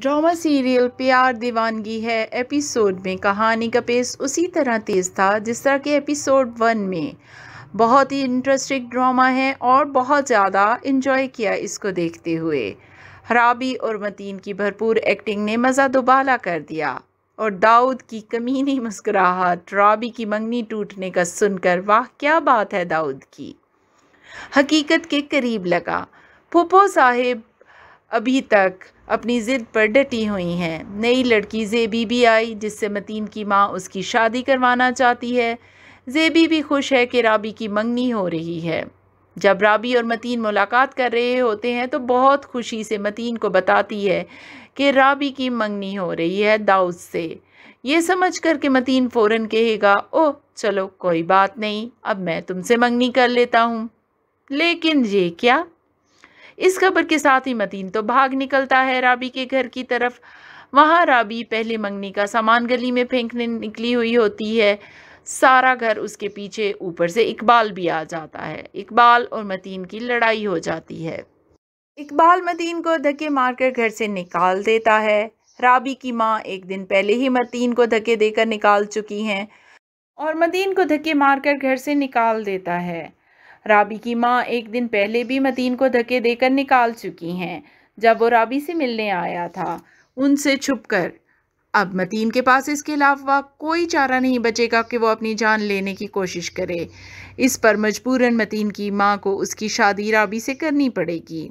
drama serial प्यार दीवानगी है एपिसोड में कहानी का पेस उसी तरह तेज़ था जिस तरह के एपिसोड वन में बहुत ही इंटरेस्टिंग ड्रामा है और बहुत ज़्यादा इन्जॉय किया इसको देखते हुए हराबी और मतीन की भरपूर एक्टिंग ने मज़ा दुबाला कर दिया और दाऊद की कमीनी मुस्कुराहट राबी की मंगनी टूटने का सुनकर वाह क्या बात है दाऊद की हकीकत के करीब लगा पुपो साहेब अभी तक अपनी ज़िद पर डटी हुई हैं नई लड़की जेबी भी आई जिससे मतीन की माँ उसकी शादी करवाना चाहती है जेबी भी खुश है कि राबी की मंगनी हो रही है जब राबी और मतीन मुलाकात कर रहे होते हैं तो बहुत खुशी से मतीन को बताती है कि राबी की मंगनी हो रही है दाऊद से ये समझ कर के मतीन फ़ौर कहेगा ओह चलो कोई बात नहीं अब मैं तुमसे मंगनी कर लेता हूँ लेकिन ये क्या इस खबर के साथ ही मतीन तो भाग निकलता है राबी के घर की तरफ वहाँ राबी पहले मंगनी का सामान गली में फेंकने निकली हुई होती है सारा घर उसके पीछे ऊपर से इकबाल भी आ जाता है इकबाल और मतीन की लड़ाई हो जाती है इकबाल मतीन को धक्के मारकर घर से निकाल देता है राबी की माँ एक दिन पहले ही मतीन को धक्के देकर निकाल चुकी हैं और मदीन को धक्के मारकर घर से निकाल देता है राबी की माँ एक दिन पहले भी मतीन को धक्के देकर निकाल चुकी हैं जब वो राबी से मिलने आया था उनसे छुपकर अब मतीन के पास इसके अलावा कोई चारा नहीं बचेगा कि वो अपनी जान लेने की कोशिश करे इस पर मजबूरन मतीन की माँ को उसकी शादी राबी से करनी पड़ेगी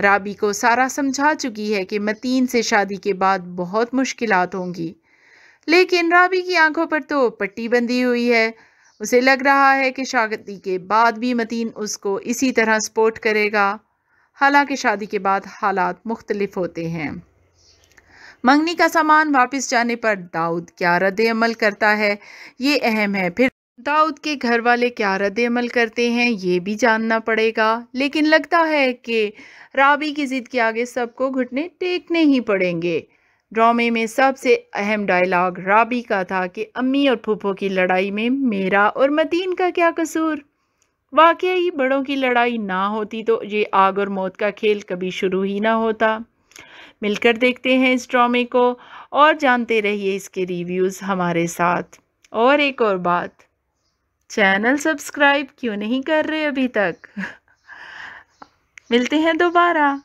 राबी को सारा समझा चुकी है कि मतीन से शादी के बाद बहुत मुश्किलात होंगी लेकिन राबी की आंखों पर तो पट्टी बंधी हुई है उसे लग रहा है कि शादी के बाद भी मतीन उसको इसी तरह सपोर्ट करेगा हालांकि शादी के बाद हालात मुख्तलिफ होते हैं मंगनी का सामान वापस जाने पर दाऊद क्या रद्द अमल करता है ये अहम है फिर दाऊद के घर वाले क्या रद्द अमल करते हैं ये भी जानना पड़ेगा लेकिन लगता है कि राबी की ज़िद के आगे सबको घुटने टेकने ही पड़ेंगे ड्रामे में सबसे अहम डायलॉग राबी का था कि अम्मी और फूफो की लड़ाई में मेरा और मतीन का क्या कसूर वाकई बड़ों की लड़ाई ना होती तो ये आग और मौत का खेल कभी शुरू ही ना होता मिलकर देखते हैं इस ड्रामे को और जानते रहिए इसके रिव्यूज़ हमारे साथ और एक और बात चैनल सब्सक्राइब क्यों नहीं कर रहे अभी तक मिलते हैं दोबारा